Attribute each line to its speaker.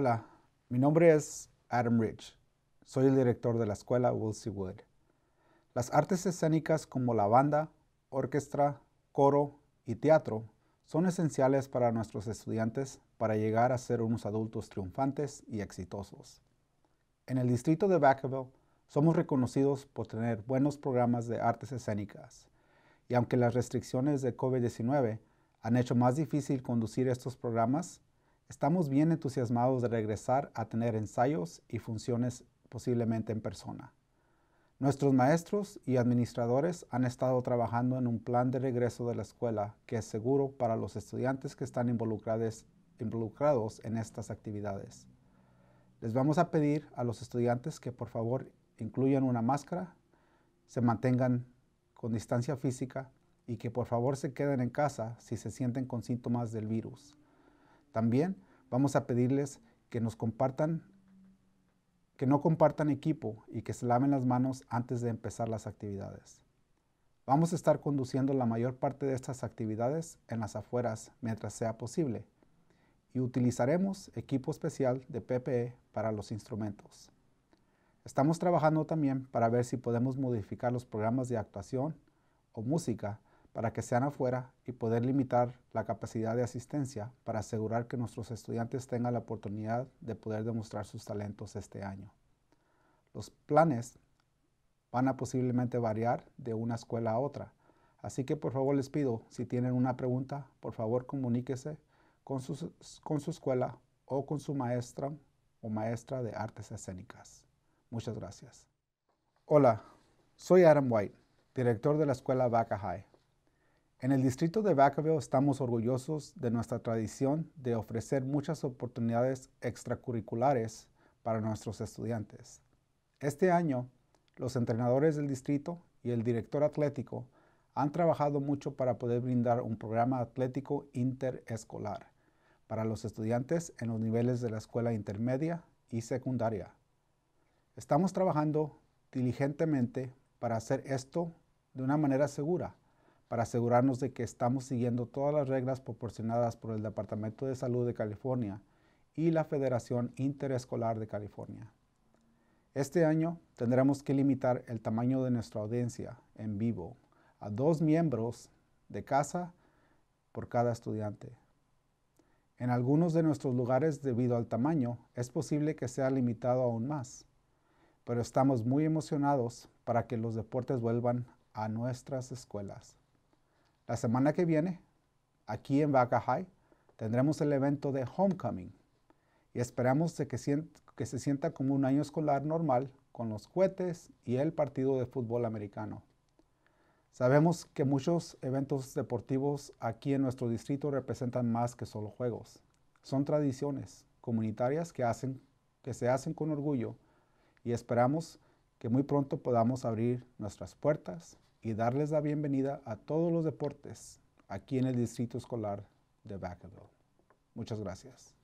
Speaker 1: Hola, mi nombre es Adam Rich. Soy el director de la escuela Woolsey Wood. Las artes escénicas como la banda, orquesta, coro y teatro son esenciales para nuestros estudiantes para llegar a ser unos adultos triunfantes y exitosos. En el distrito de Vacaville somos reconocidos por tener buenos programas de artes escénicas y aunque las restricciones de COVID-19 han hecho más difícil conducir estos programas, Estamos bien entusiasmados de regresar a tener ensayos y funciones posiblemente en persona. Nuestros maestros y administradores han estado trabajando en un plan de regreso de la escuela que es seguro para los estudiantes que están involucrados, en estas actividades. Les vamos a pedir a los estudiantes que por favor incluyan una máscara, se mantengan con distancia física y que por favor se queden en casa si se sienten con síntomas del virus. También vamos a pedirles que nos que no compartan equipo y que se laven las manos antes de empezar las actividades. Vamos a estar conduciendo la mayor parte de estas actividades en las afueras mientras sea posible y utilizaremos equipo especial de PPE para los instrumentos. Estamos trabajando también para ver si podemos modificar los programas de actuación o música para que sean afuera y poder limitar la capacidad de asistencia para asegurar que nuestros estudiantes tengan la oportunidad de poder demostrar sus talentos este año. Los planes van a posiblemente variar de una escuela a otra, así que por favor les pido, si tienen una pregunta, por favor comuníquese con su, con su escuela o con su maestra o maestra de artes escénicas. Muchas gracias. Hola, soy Adam White, director de la escuela Vaca High. En el distrito de Vacaville estamos orgullosos de nuestra tradición de ofrecer muchas oportunidades extracurriculares para nuestros estudiantes. Este año, los entrenadores del distrito y el director atlético han trabajado mucho para poder brindar un programa atlético interescolar para los estudiantes en los niveles de la escuela intermedia y secundaria. Estamos trabajando diligentemente para hacer esto de una manera segura para asegurarnos de que estamos siguiendo todas las reglas proporcionadas por el Departamento de Salud de California y la Federación Interescolar de California. Este año tendremos que limitar el tamaño de nuestra audiencia en vivo a dos miembros de casa por cada estudiante. En algunos de nuestros lugares, debido al tamaño, es posible que sea limitado aún más, pero estamos muy emocionados para que los deportes vuelvan a nuestras escuelas. La semana que viene, aquí en Vaca High, tendremos el evento de Homecoming y esperamos que, se sienta como un año escolar normal con los cohetes y el partido de fútbol americano. Sabemos que muchos eventos deportivos aquí en nuestro distrito representan más que solo juegos. Son tradiciones comunitarias que, hacen, que se hacen con orgullo y esperamos que muy pronto podamos abrir nuestras puertas y darles la bienvenida a todos los deportes aquí en el Distrito Escolar de Vacaville. Muchas gracias.